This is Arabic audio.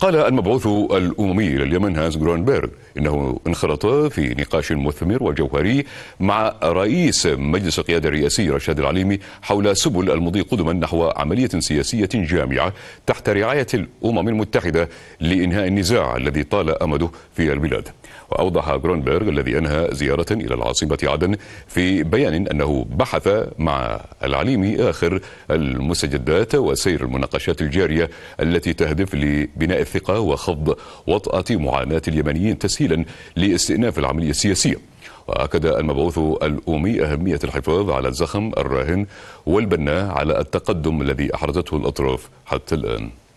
قال المبعوث الأممي لليمن هانس جرونبرغ إنه انخرط في نقاش مثمر وجوهري مع رئيس مجلس القيادة الرئاسي رشاد العليمي حول سبل المضي قدما نحو عملية سياسية جامعة تحت رعاية الأمم المتحدة لإنهاء النزاع الذي طال أمده في البلاد وأوضح جرونبرغ الذي أنهى زيارة إلى العاصمة عدن في بيان أنه بحث مع العليمي آخر المستجدات وسير المناقشات الجارية التي تهدف لبناء الثقة وخفض وطأة معاناة اليمنيين تسهيلا لاستئناف العملية السياسية وأكد المبعوث الأمي أهمية الحفاظ على الزخم الراهن والبناء على التقدم الذي أحرزته الأطراف حتى الآن